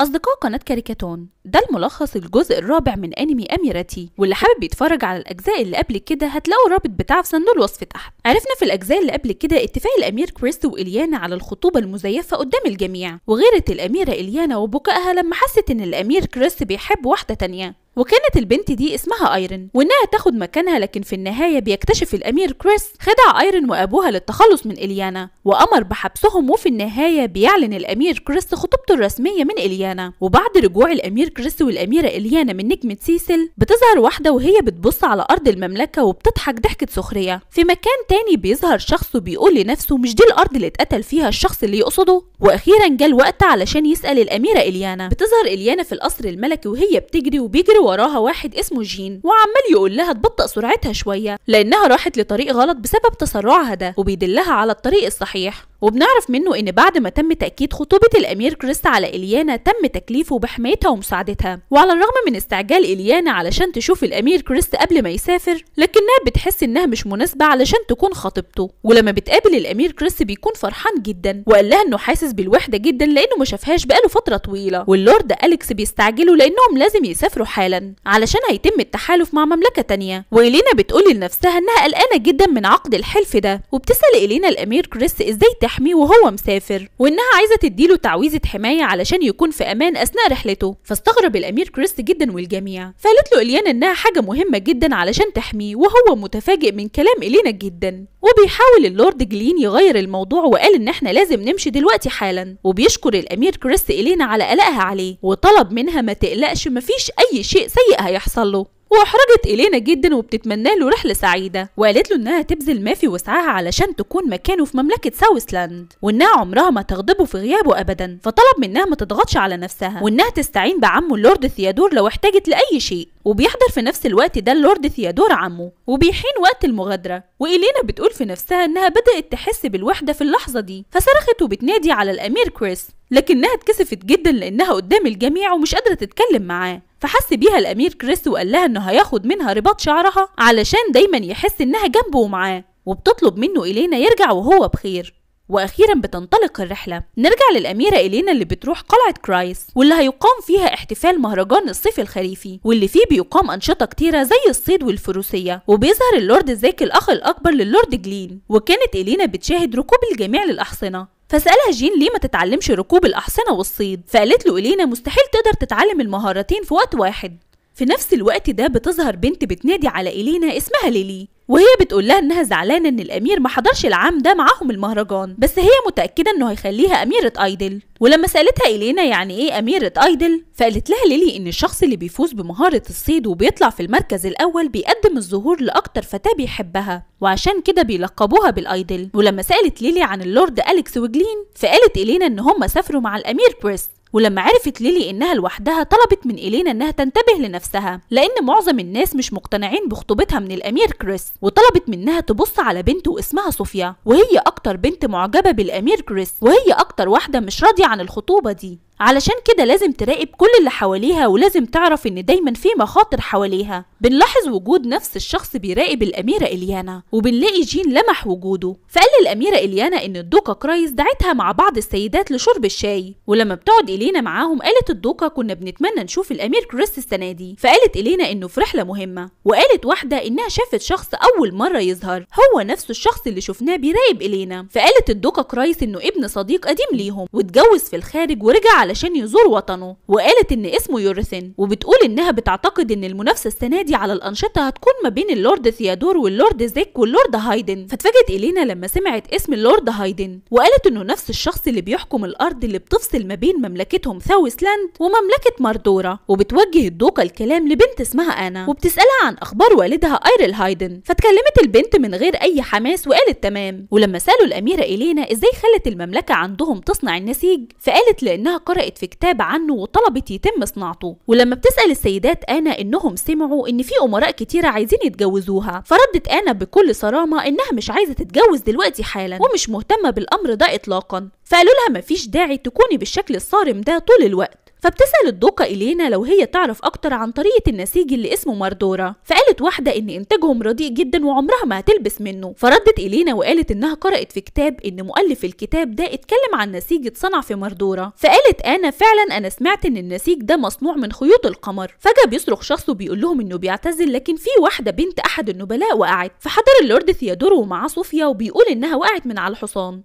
أصدقاء قناة كاريكاتون ده الملخص الجزء الرابع من أنمي أميرتي واللي حابب يتفرج على الأجزاء اللي قبل كده هتلاقوا الرابط بتاعه في صندوق الوصف تحت عرفنا في الأجزاء اللي قبل كده اتفاق الأمير كريست وإليانا على الخطوبة المزيفة قدام الجميع وغيرت الأميرة إليانا وبكائها لما حست إن الأمير كريست بيحب واحدة تانية وكانت البنت دي اسمها ايرن وانها تاخد مكانها لكن في النهايه بيكتشف الامير كريس خدع ايرن وابوها للتخلص من اليانا وامر بحبسهم وفي النهايه بيعلن الامير كريس خطوبته الرسميه من اليانا وبعد رجوع الامير كريس والاميره اليانا من نجمه سيسل بتظهر واحده وهي بتبص على ارض المملكه وبتضحك ضحكه سخريه في مكان تاني بيظهر شخص وبيقول لنفسه مش دي الارض اللي اتقتل فيها الشخص اللي يقصده واخيرا جه الوقت علشان يسال الاميره اليانا بتظهر اليانا في القصر الملكي وهي بتجري وبيجري وراها واحد اسمه جين وعمال يقول لها تبطئ سرعتها شويه لانها راحت لطريق غلط بسبب تسرعها ده وبيدلها على الطريق الصحيح وبنعرف منه إن بعد ما تم تأكيد خطوبة الأمير كريستا على إليانا تم تكليفه بحمايتها ومساعدتها وعلى الرغم من استعجال إليانا علشان تشوف الأمير كريستا قبل ما يسافر لكنها بتحس إنها مش مناسبة علشان تكون خطيبته ولما بتقابل الأمير كريستا بيكون فرحان جدا وقال لها إنه حاسس بالوحدة جدا لأنه ما شافهاش بقاله فترة طويلة واللورد أليكس بيستعجلوا لأنهم لازم يسافروا حالا علشان هيتم التحالف مع مملكة تانية وإلينا بتقول لنفسها إنها قلقانة جدا من عقد الحلف ده وبتسأل إلينا الأمير كريستا إزاي تحمي وهو مسافر وانها عايزه تديله تعويذه حمايه علشان يكون في امان اثناء رحلته فاستغرب الامير كريست جدا والجميع فقالت له اليانا انها حاجه مهمه جدا علشان تحميه وهو متفاجئ من كلام الينا جدا وبيحاول اللورد جلين يغير الموضوع وقال ان احنا لازم نمشي دلوقتي حالا وبيشكر الامير كريست الينا على قلقها عليه وطلب منها ما تقلقش مفيش اي شيء سيء هيحصل له واحرجت إلينا جدا وبتتمنى له رحلة سعيدة وقالت له إنها تبذل ما في وسعها علشان تكون مكانه في مملكة ساوسلاند وإنها عمرها ما تغضبه في غيابه أبدا فطلب منها ما تضغطش على نفسها وإنها تستعين بعمه اللورد ثيادور لو احتاجت لأي شيء وبيحضر في نفس الوقت ده اللورد ثيادور عمه وبيحين وقت المغادرة وإلينا بتقول في نفسها إنها بدأت تحس بالوحدة في اللحظة دي فصرخت وبتنادي على الأمير كريس لكنها اتكسفت جدا لأنها قدام الجميع ومش قادرة تتكلم معاه فحس بيها الأمير كريس وقال لها إنه هياخد منها رباط شعرها علشان دايما يحس إنها جنبه ومعاه وبتطلب منه إلينا يرجع وهو بخير واخيرا بتنطلق الرحله نرجع للاميره الينا اللي بتروح قلعه كرايس واللي هيقام فيها احتفال مهرجان الصيف الخريفي واللي فيه بيقام انشطه كتيره زي الصيد والفروسيه وبيظهر اللورد زاك الاخ الاكبر للورد جلين وكانت الينا بتشاهد ركوب الجميع للاحصنه فسألها جين ليه ما تتعلمش ركوب الأحصنة والصيد فقالت له إلينا مستحيل تقدر تتعلم المهارتين في وقت واحد في نفس الوقت ده بتظهر بنت بتنادي على إلينا اسمها ليلي وهي بتقول لها انها زعلانه ان الامير ما حضرش العام ده معاهم المهرجان بس هي متاكده انه هيخليها اميره ايدل ولما سالتها الينا يعني ايه اميره ايدل فقالت لها ليلي ان الشخص اللي بيفوز بمهاره الصيد وبيطلع في المركز الاول بيقدم الظهور لاكتر فتاه بيحبها وعشان كده بيلقبوها بالايدل ولما سالت ليلي عن اللورد اليكس وجلين فقالت الينا ان هم سافروا مع الامير بريست ولما عرفت ليلي إنها لوحدها طلبت من إلينا إنها تنتبه لنفسها لأن معظم الناس مش مقتنعين بخطوبتها من الأمير كريس وطلبت منها تبص على بنت واسمها صوفيا وهي أكتر بنت معجبة بالأمير كريس وهي أكتر واحدة مش راضية عن الخطوبة دي علشان كده لازم تراقب كل اللي حواليها ولازم تعرف ان دايما في مخاطر حواليها بنلاحظ وجود نفس الشخص بيراقب الاميره اليانا وبنلاقي جين لمح وجوده فقال للاميره اليانا ان الدوكا كرايس دعتها مع بعض السيدات لشرب الشاي ولما بتقعد الينا معاهم قالت الدوكا كنا بنتمنى نشوف الامير كريس السنه دي فقالت الينا انه في رحله مهمه وقالت واحده انها شافت شخص اول مره يظهر هو نفسه الشخص اللي شفناه بيراقب الينا فقالت الدوكا كرايس انه ابن صديق قديم ليهم واتجوز في الخارج ورجع علشان يزور وطنه وقالت ان اسمه يورثن وبتقول انها بتعتقد ان المنافسه السنه دي على الانشطه هتكون ما بين اللورد ثيادور واللورد زيك واللورد هايدن فاتفاجئت الينا لما سمعت اسم اللورد هايدن وقالت انه نفس الشخص اللي بيحكم الارض اللي بتفصل ما بين مملكتهم ثاوسلاند ومملكه ماردورا وبتوجه الدوقه الكلام لبنت اسمها انا وبتسالها عن اخبار والدها ايرل هايدن فاتكلمت البنت من غير اي حماس وقالت تمام ولما سالوا الاميره الينا ازاي خلت المملكه عندهم تصنع النسيج فقالت لانها قرأت في كتاب عنه وطلبت يتم صناعته ولما بتسأل السيدات آنا إنهم سمعوا إن في أمراء كتيرة عايزين يتجوزوها فردت آنا بكل صرامة إنها مش عايزة تتجوز دلوقتي حالا ومش مهتمة بالأمر ده إطلاقا فقالوا لها مفيش داعي تكوني بالشكل الصارم ده طول الوقت فبتسأل الدوقة إلينا لو هي تعرف أكتر عن طريقة النسيج اللي اسمه ماردورا فقالت واحدة إن إنتاجهم رديء جدا وعمرها ما هتلبس منه فردت إلينا وقالت إنها قرأت في كتاب إن مؤلف الكتاب ده اتكلم عن نسيج اتصنع في ماردورا فقالت أنا فعلا أنا سمعت إن النسيج ده مصنوع من خيوط القمر فجأة بيصرخ شخص وبيقول لهم إنه بيعتزل لكن في واحدة بنت أحد النبلاء وقعت فحضر اللورد ثيادور ومعاه صوفيا وبيقول إنها وقعت من على الحصان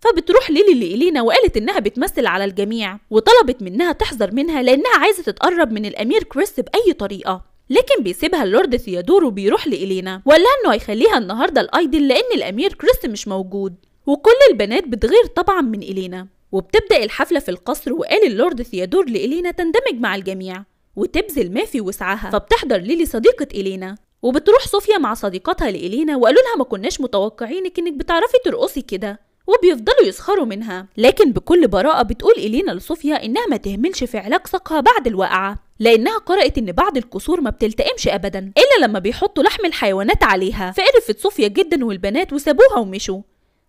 فبتروح ليلي لإلينا وقالت إنها بتمثل على الجميع وطلبت منها تحذر منها لأنها عايزة تتقرب من الأمير كريس بأي طريقة لكن بيسيبها اللورد ثيادور وبيروح لإلينا وقال لها إنه هيخليها النهاردة الأيدل لأن الأمير كريس مش موجود وكل البنات بتغير طبعا من إلينا وبتبدأ الحفلة في القصر وقال اللورد ثيادور لإلينا تندمج مع الجميع وتبذل ما في وسعها فبتحضر ليلي صديقة إلينا وبتروح صوفيا مع صديقاتها لإلينا وقالوا لها ما كناش متوقعينك إنك بتعرفي ترقصي كده وبيفضلوا يسخروا منها لكن بكل براءة بتقول إلينا لصوفيا إنها ما تهملش في علاج ساقها بعد الواقعة لأنها قرأت إن بعض الكسور ما بتلتئمش أبدا إلا لما بيحطوا لحم الحيوانات عليها فقرفت صوفيا جدا والبنات وسابوها ومشوا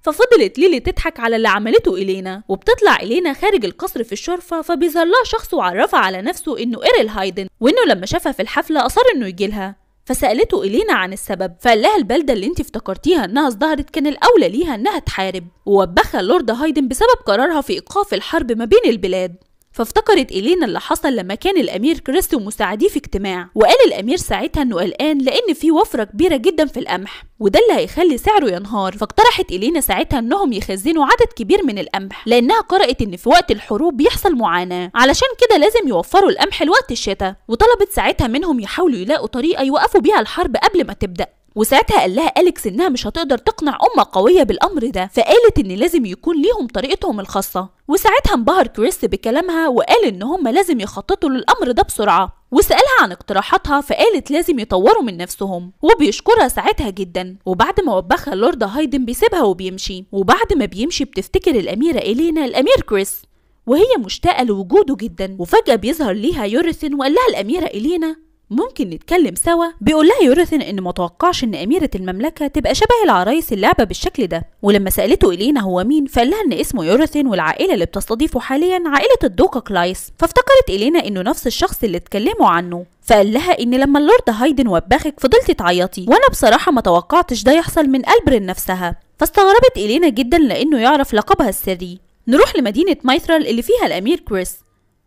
ففضلت ليلي تضحك على اللي عملته إلينا وبتطلع إلينا خارج القصر في الشرفة فبيظهر لها شخص وعرفها على نفسه إنه إيريل هايدن وإنه لما شافها في الحفلة أصر إنه يجيلها فسألته إلينا عن السبب فقال لها البلدة اللي انت افتكرتيها انها ازدهرت كان الأولى ليها انها تحارب ووبخها اللورد هايدن بسبب قرارها في إيقاف الحرب ما بين البلاد فافتكرت إلينا اللي حصل لما كان الأمير كريستو ومساعديه في اجتماع وقال الأمير ساعتها إنه قلقان لأن في وفرة كبيرة جدا في القمح وده اللي هيخلي سعره ينهار فاقترحت إلينا ساعتها إنهم يخزنوا عدد كبير من القمح لأنها قرأت إن في وقت الحروب بيحصل معاناة علشان كده لازم يوفروا القمح لوقت الشتاء وطلبت ساعتها منهم يحاولوا يلاقوا طريقة يوقفوا بيها الحرب قبل ما تبدأ وساعتها قال لها أليكس إنها مش هتقدر تقنع أمة قوية بالأمر ده فقالت إن لازم يكون ليهم طريقتهم الخاصة وساعتها انبهر كريس بكلامها وقال إن هم لازم يخططوا للأمر ده بسرعة وسألها عن اقتراحاتها فقالت لازم يطوروا من نفسهم وبيشكرها ساعتها جدا وبعد ما وبخها اللورد هايدن بيسيبها وبيمشي وبعد ما بيمشي بتفتكر الأميرة إلينا الأمير كريس وهي مشتاقة لوجوده جدا وفجأة بيظهر ليها يورثن وقال لها الأميرة إلينا ممكن نتكلم سوا بيقول لها يوريثن ان متوقعش ان اميره المملكه تبقى شبه العرايس اللعبه بالشكل ده ولما سالته الينا هو مين فقال لها ان اسمه يوريثن والعائله اللي بتستضيفه حاليا عائله الدوكا كلايس فافتكرت الينا انه نفس الشخص اللي اتكلموا عنه فقال لها ان لما اللورد هايدن وبخك فضلت تعيطي وانا بصراحه ما توقعتش ده يحصل من قلبرين نفسها فاستغربت الينا جدا لانه يعرف لقبها السري نروح لمدينه مايثرال اللي فيها الامير كريس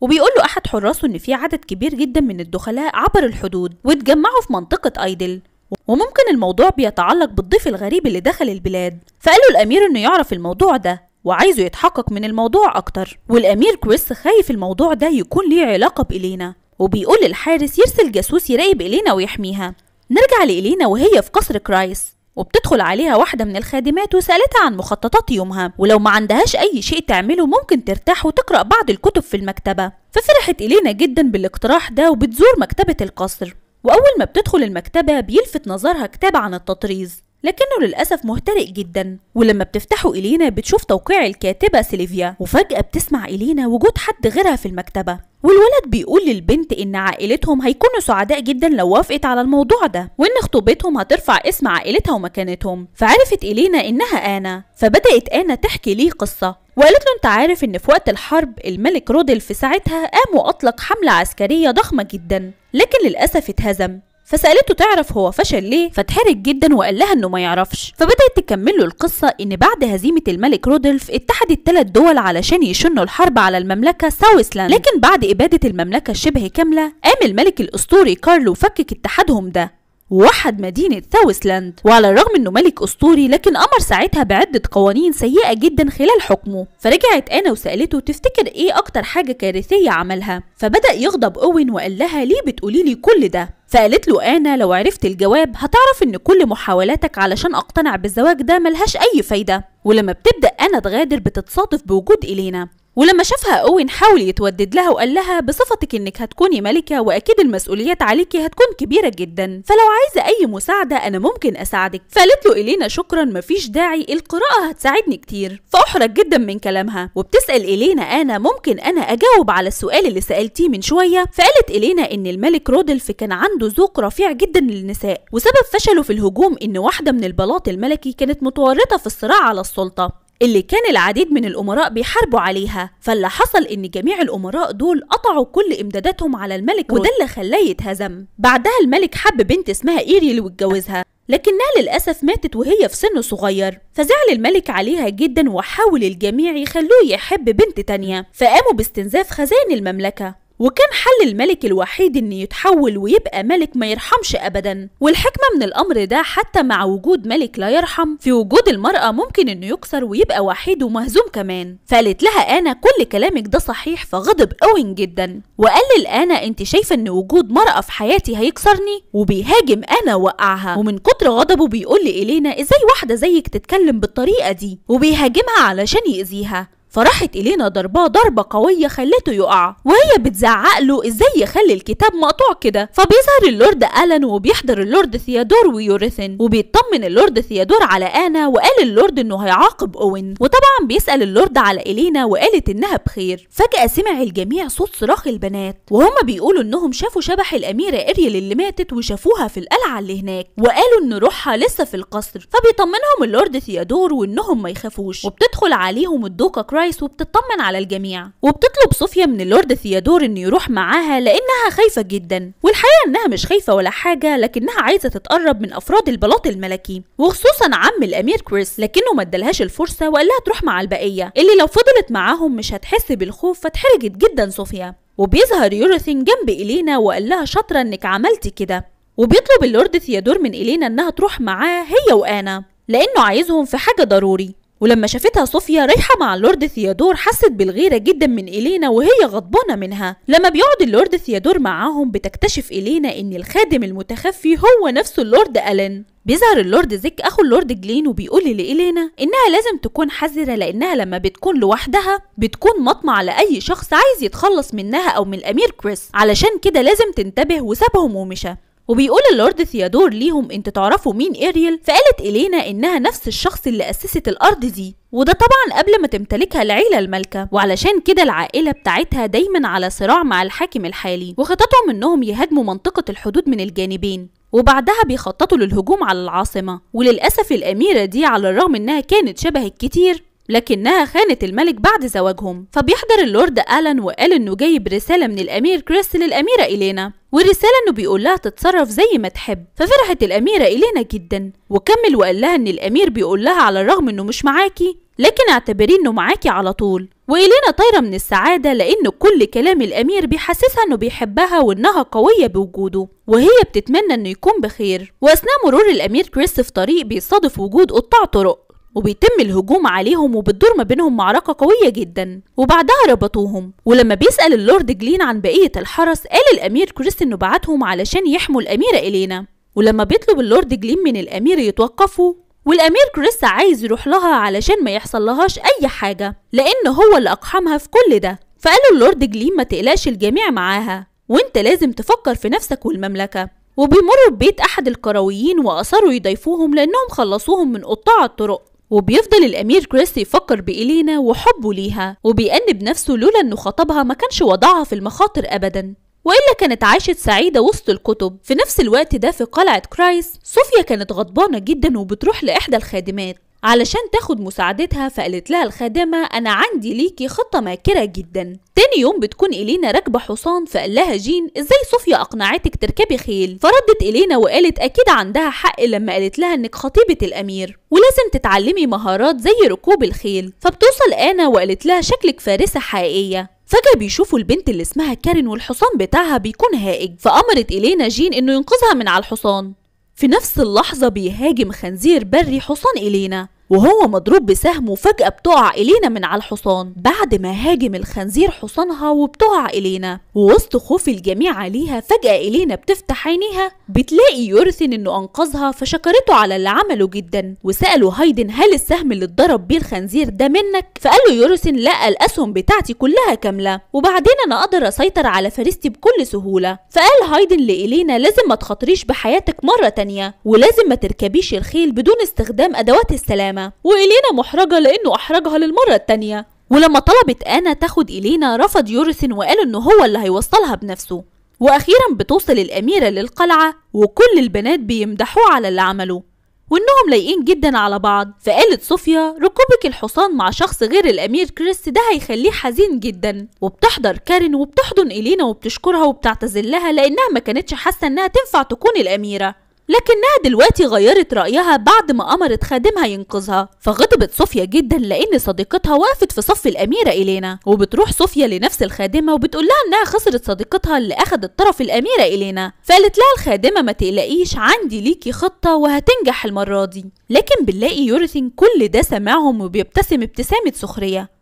وبيقول له أحد حراسه إن في عدد كبير جدا من الدخلاء عبر الحدود واتجمعوا في منطقة أيدل وممكن الموضوع بيتعلق بالضيف الغريب اللي دخل البلاد فقال له الأمير إنه يعرف الموضوع ده وعايزه يتحقق من الموضوع أكتر والأمير كريس خايف الموضوع ده يكون ليه علاقة بإلينا وبيقول للحارس يرسل جاسوس يراقب إلينا ويحميها نرجع لإلينا وهي في قصر كرايس وبتدخل عليها واحدة من الخادمات وسألتها عن مخططات يومها ولو ما عندهاش أي شيء تعمله ممكن ترتاح وتقرأ بعض الكتب في المكتبة ففرحت إلينا جدا بالاقتراح ده وبتزور مكتبة القصر وأول ما بتدخل المكتبة بيلفت نظرها كتاب عن التطريز لكنه للأسف مهترئ جدا ولما بتفتحه إلينا بتشوف توقيع الكاتبة سيليفيا وفجأة بتسمع إلينا وجود حد غيرها في المكتبة والولد بيقول للبنت ان عائلتهم هيكونوا سعداء جدا لو وافقت على الموضوع ده وان خطوبتهم هترفع اسم عائلتها ومكانتهم فعرفت الينا انها انا فبدات انا تحكي ليه قصه وقالت له انت عارف ان في وقت الحرب الملك رودل في ساعتها قام واطلق حمله عسكريه ضخمه جدا لكن للاسف اتهزم فسالته تعرف هو فشل ليه فاتحرج جدا وقال لها انه ما يعرفش فبدات تكمل له القصه ان بعد هزيمه الملك رودولف اتحدت ثلاث دول علشان يشنوا الحرب على المملكه ساوسلاند لكن بعد اباده المملكه شبه كامله قام الملك الاسطوري كارلو فكك اتحادهم ده ووحد مدينة ساوثلاند وعلى الرغم انه ملك اسطوري لكن امر ساعتها بعدة قوانين سيئة جدا خلال حكمه فرجعت انا وسألته تفتكر ايه اكتر حاجة كارثية عملها فبدأ يغضب اوين وقال لها ليه بتقولي لي كل ده فقالت له أنا لو عرفت الجواب هتعرف إن كل محاولاتك علشان أقتنع بالزواج ده ملهاش أي فايدة ولما بتبدأ أنا تغادر بتتصادف بوجود إلينا ولما شافها اوين حاول يتودد لها وقال لها بصفتك انك هتكوني ملكه واكيد المسؤوليات عليكي هتكون كبيره جدا فلو عايزه اي مساعده انا ممكن اساعدك فقالت له الينا شكرا مفيش داعي القراءه هتساعدني كتير فاحرج جدا من كلامها وبتسال الينا انا ممكن انا اجاوب على السؤال اللي سالتيه من شويه فقالت الينا ان الملك رودلف كان عنده ذوق رفيع جدا للنساء وسبب فشله في الهجوم ان واحده من البلاط الملكي كانت متورطه في الصراع على السلطه اللي كان العديد من الأمراء بيحاربوا عليها فاللي حصل إن جميع الأمراء دول قطعوا كل إمداداتهم على الملك وده اللي خلاه يتهزم بعدها الملك حب بنت اسمها إيريل واتجوزها لكنها للأسف ماتت وهي في سن صغير فزعل الملك عليها جدا وحاول الجميع يخلوه يحب بنت تانية فقاموا باستنزاف خزائن المملكة وكان حل الملك الوحيد إن يتحول ويبقى ملك ما يرحمش أبدا والحكمة من الأمر ده حتى مع وجود ملك لا يرحم في وجود المرأة ممكن إنه يكسر ويبقى وحيد ومهزوم كمان فقالت لها أنا كل كلامك ده صحيح فغضب قوي جدا وقال للأنا أنت شايفة إن وجود مرأة في حياتي هيكسرني وبيهاجم أنا وقعها ومن كتر غضبه بيقول لي الينا إزاي واحدة زيك تتكلم بالطريقة دي وبيهاجمها علشان يأذيها فراحت إلينا ضرباه ضربة قوية خلته يقع وهي بتزعق له إزاي يخلي الكتاب مقطوع كده فبيظهر اللورد ألان وبيحضر اللورد ثيادور ويورثن وبيطمن اللورد ثيادور على أنا وقال اللورد إنه هيعاقب أوين وطبعا بيسأل اللورد على إلينا وقالت إنها بخير فجأة سمع الجميع صوت صراخ البنات وهما بيقولوا إنهم شافوا شبح الأميرة إريل اللي ماتت وشافوها في القلعة اللي هناك وقالوا إن روحها لسه في القصر فبيطمنهم اللورد ثيادور وإنهم ما يخافوش وبتدخل عليهم الدوكا كراي برايس وبتطمن على الجميع وبتطلب صوفيا من اللورد ثيادور انه يروح معاها لانها خايفه جدا والحقيقه انها مش خايفه ولا حاجه لكنها عايزه تتقرب من افراد البلاط الملكي وخصوصا عم الامير كريس لكنه ما ادالهاش الفرصه وقال لها تروح مع البقيه اللي لو فضلت معاهم مش هتحس بالخوف فاتحرجت جدا صوفيا وبيظهر يورثين جنب إلينا وقال لها شاطرة إنك عملتي كده وبيطلب اللورد ثيادور من إلينا إنها تروح معاه هي وأنا لأنه عايزهم في حاجة ضروري ولما شافتها صوفيا رايحة مع اللورد ثيادور حست بالغيرة جدا من إلينا وهي غضبانة منها لما بيقعد اللورد ثيادور معاهم بتكتشف إلينا إن الخادم المتخفي هو نفسه اللورد ألين بيظهر اللورد زيك اخو اللورد جلين وبيقول لإلينا انها لازم تكون حذرة لانها لما بتكون لوحدها بتكون مطمع لاي شخص عايز يتخلص منها او من الامير كريس علشان كده لازم تنتبه وسابهم ومشى وبيقول اللورد ثيادور ليهم انت تعرفوا مين اريل فقالت الينا انها نفس الشخص اللي اسست الارض دي وده طبعا قبل ما تمتلكها العيله المالكه وعلشان كده العائله بتاعتها دايما على صراع مع الحاكم الحالي وخططهم انهم يهاجموا منطقه الحدود من الجانبين وبعدها بيخططوا للهجوم على العاصمه وللاسف الاميره دي على الرغم انها كانت شبه الكتير لكنها خانت الملك بعد زواجهم فبيحضر اللورد ألان وقال إنه جايب رسالة من الأمير كريس للأميرة إلينا والرسالة إنه بيقول لها تتصرف زي ما تحب ففرحت الأميرة إلينا جدا وكمل وقال لها إن الأمير بيقول لها على الرغم إنه مش معاكي لكن اعتبريه إنه معاكي على طول وإلينا طايرة من السعادة لأن كل كلام الأمير بيحسسها إنه بيحبها وإنها قوية بوجوده وهي بتتمنى إنه يكون بخير وأثناء مرور الأمير كريس في طريق بيصادف وجود قطاع طرق وبيتم الهجوم عليهم وبتدور ما بينهم معركة قوية جدا وبعدها ربطوهم ولما بيسأل اللورد جلين عن بقية الحرس قال الأمير كريس إنه بعتهم علشان يحموا الأميرة إلينا ولما بيطلب اللورد جلين من الأمير يتوقفوا والأمير كريس عايز يروح لها علشان ما يحصل لهاش أي حاجة لأن هو اللي أقحمها في كل ده فقالوا اللورد جلين ما تقلقش الجميع معاها وانت لازم تفكر في نفسك والمملكة وبيمروا ببيت أحد القرويين وأصروا يضيفوهم لأنهم خلصوهم من قطاع الطرق وبيفضل الأمير كريس يفكر بإلينا وحبه ليها وبيأنب نفسه لولا إنه خطبها ما كانش وضعها في المخاطر أبدا وإلا كانت عاشت سعيدة وسط الكتب في نفس الوقت ده في قلعة كرايس صوفيا كانت غضبانة جدا وبتروح لإحدى الخادمات علشان تاخد مساعدتها فقالت لها الخادمة أنا عندي ليكي خطة ماكرة جدا تاني يوم بتكون إلينا راكبة حصان فقال لها جين إزاي صوفيا أقنعتك تركبي خيل فردت إلينا وقالت أكيد عندها حق لما قالت لها إنك خطيبة الأمير ولازم تتعلمي مهارات زي ركوب الخيل فبتوصل أنا وقالت لها شكلك فارسة حقيقية فجأة بيشوفوا البنت اللي اسمها كارين والحصان بتاعها بيكون هائج فأمرت إلينا جين إنه ينقذها من على الحصان في نفس اللحظة بيهاجم خنزير بري حصان إلينا وهو مضروب بسهم وفجأة بتقع إلينا من على الحصان بعد ما هاجم الخنزير حصانها وبتقع إلينا ووسط خوف الجميع عليها فجأة إلينا بتفتح عينيها بتلاقي يورثن إنه أنقذها فشكرته على اللي عمله جدا وسأله هايدن هل السهم اللي اتضرب بيه الخنزير ده منك؟ فقال له يورثن لا الأسهم بتاعتي كلها كاملة وبعدين أنا أقدر أسيطر على فريستي بكل سهولة فقال هايدن لإلينا لازم ما تخاطريش بحياتك مرة تانية ولازم ما تركبيش الخيل بدون استخدام أدوات السلام الحمامة وإلينا محرجة لأنه أحرجها للمرة التانية ولما طلبت أنا تاخد إلينا رفض يورثن وقال إنه هو اللي هيوصلها بنفسه وأخيرا بتوصل الأميرة للقلعة وكل البنات بيمدحوه على اللي عمله وإنهم لايقين جدا على بعض فقالت صوفيا ركوبك الحصان مع شخص غير الأمير كريس ده هيخليه حزين جدا وبتحضر كارين وبتحضن إلينا وبتشكرها وبتعتذر لها لأنها ما كانتش حاسة إنها تنفع تكون الأميرة لكنها دلوقتي غيرت رأيها بعد ما أمرت خادمها ينقذها فغضبت صوفيا جدا لأن صديقتها وقفت في صف الأميرة إلينا وبتروح صوفيا لنفس الخادمة وبتقول لها إنها خسرت صديقتها اللي أخدت طرف الأميرة إلينا فقالت لها الخادمة ما تقلقيش عندي ليكي خطة وهتنجح المرة دي لكن بنلاقي يورثين كل ده سامعهم وبيبتسم ابتسامة سخرية